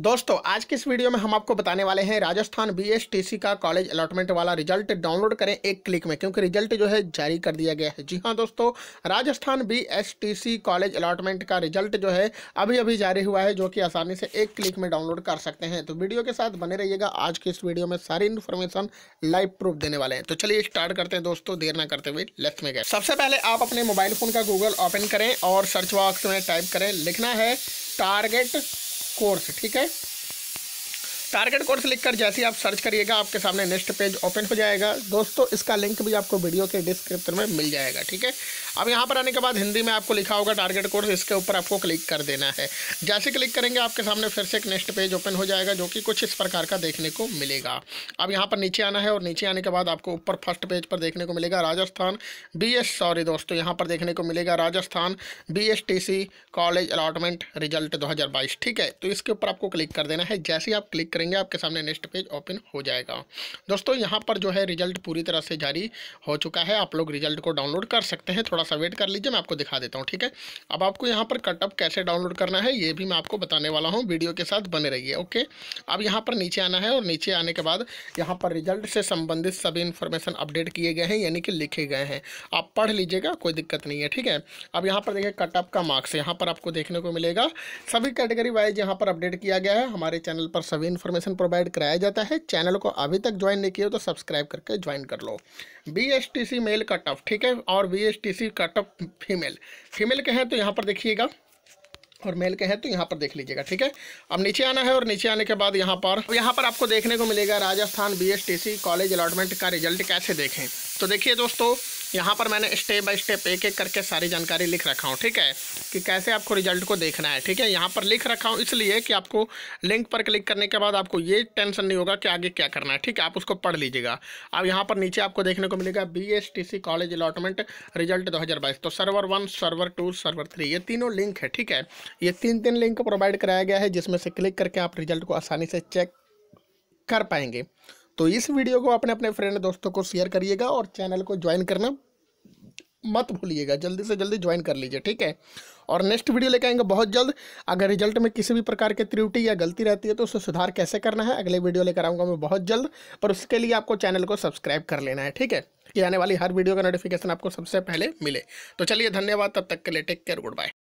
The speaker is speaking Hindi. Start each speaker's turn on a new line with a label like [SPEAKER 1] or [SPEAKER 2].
[SPEAKER 1] दोस्तों आज की इस वीडियो में हम आपको बताने वाले हैं राजस्थान बीएसटीसी का कॉलेज अलॉटमेंट वाला रिजल्ट डाउनलोड करें एक क्लिक में क्योंकि रिजल्ट जो है जारी कर दिया गया है जी हाँ दोस्तों राजस्थान बीएसटीसी कॉलेज अलॉटमेंट का रिजल्ट जो है अभी अभी जारी हुआ है जो कि आसानी से एक क्लिक में डाउनलोड कर सकते हैं तो वीडियो के साथ बने रहिएगा आज की इस वीडियो में सारी इन्फॉर्मेशन लाइव प्रूफ देने वाले हैं तो चलिए स्टार्ट करते हैं दोस्तों देर ना करते हुए लेफ्ट में गए सबसे पहले आप अपने मोबाइल फ़ोन का गूगल ओपन करें और सर्च बॉक्स में टाइप करें लिखना है टारगेट कोर्स ठीक है टारगेट कोर्स कर जैसे ही आप सर्च करिएगा आपके सामने नेक्स्ट पेज ओपन हो जाएगा दोस्तों इसका लिंक भी आपको वीडियो के डिस्क्रिप्शन में मिल जाएगा ठीक है अब यहाँ पर आने के बाद हिंदी में आपको लिखा होगा टारगेट कोर्स इसके ऊपर आपको क्लिक कर देना है जैसे क्लिक करेंगे आपके सामने फिर से एक नेक्स्ट पेज ओपन हो जाएगा जो कि कुछ इस प्रकार का देखने को मिलेगा अब यहाँ पर नीचे आना है और नीचे आने के बाद आपको ऊपर फर्स्ट पेज पर देखने को मिलेगा राजस्थान बी सॉरी दोस्तों यहाँ पर देखने को मिलेगा Rajasthan B college allotment result दो ठीक है तो इसके ऊपर आपको क्लिक कर देना है जैसे ही आप क्लिक करेंगे आपके सामने नेक्स्ट पेज ओपन हो जाएगा दोस्तों यहाँ पर जो है रिजल्ट पूरी तरह से जारी हो चुका है आप लोग रिजल्ट को डाउनलोड कर सकते हैं थोड़ा सा वेट कर लीजिए मैं आपको दिखा देता हूँ ठीक है अब आपको यहाँ पर कटअप कैसे डाउनलोड करना है ये भी मैं आपको बताने वाला हूँ वीडियो के साथ बने रहिए ओके अब यहाँ पर नीचे आना है और नीचे आने के बाद यहाँ पर रिजल्ट से संबंधित सभी इन्फॉर्मेशन अपडेट किए गए हैं यानी कि लिखे गए हैं आप पढ़ लीजिएगा कोई दिक्कत नहीं है ठीक है अब यहाँ पर देखिए कटअप का मार्क्स यहाँ पर आपको देखने को मिलेगा सभी कैटेगरी वाइज यहाँ पर अपडेट किया गया है हमारे चैनल पर सभी इन्फॉर्मेशन इन्फॉर्मेशन प्रोवाइड कराया जाता है चैनल को अभी तक ज्वाइन नहीं किया तो सब्सक्राइब करके ज्वाइन कर लो बी मेल कट ऑफ ठीक है और B cut off female female के हैं तो यहाँ पर देखिएगा और मेल के हैं तो यहाँ पर देख लीजिएगा ठीक है अब नीचे आना है और नीचे आने के बाद यहाँ पर यहाँ पर आपको देखने को मिलेगा राजस्थान बीएसटीसी कॉलेज अलॉटमेंट का रिजल्ट कैसे देखें तो देखिए दोस्तों यहाँ पर मैंने स्टेप बाय स्टेप एक एक करके सारी जानकारी लिख रखा हूँ ठीक है कि कैसे आपको रिजल्ट को देखना है ठीक है यहाँ पर लिख रखा हूँ इसलिए कि आपको लिंक पर क्लिक करने के बाद आपको ये टेंशन नहीं होगा कि आगे क्या करना है ठीक है आप उसको पढ़ लीजिएगा अब यहाँ पर नीचे आपको देखने को मिलेगा बी कॉलेज अलॉटमेंट रिजल्ट दो तो server one server two server three ये तीनों लिंक है ठीक है ये तीन तीन लिंक प्रोवाइड कराया गया है जिसमें से क्लिक करके आप रिजल्ट को आसानी से चेक कर पाएंगे तो इस वीडियो को अपने अपने फ्रेंड दोस्तों को शेयर करिएगा और चैनल को ज्वाइन करना मत भूलिएगा जल्दी से जल्दी ज्वाइन कर लीजिए ठीक है और नेक्स्ट वीडियो लेकर आएंगे बहुत जल्द अगर रिजल्ट में किसी भी प्रकार की त्रुटि या गलती रहती है तो उसे सुधार कैसे करना है अगले वीडियो लेकर आऊँगा मैं बहुत जल्द पर उसके लिए आपको चैनल को सब्सक्राइब कर लेना है ठीक है कि आने वाली हर वीडियो का नोटिफिकेशन आपको सबसे पहले मिले तो चलिए धन्यवाद तब तक के लिए टेक केयर गुड बाय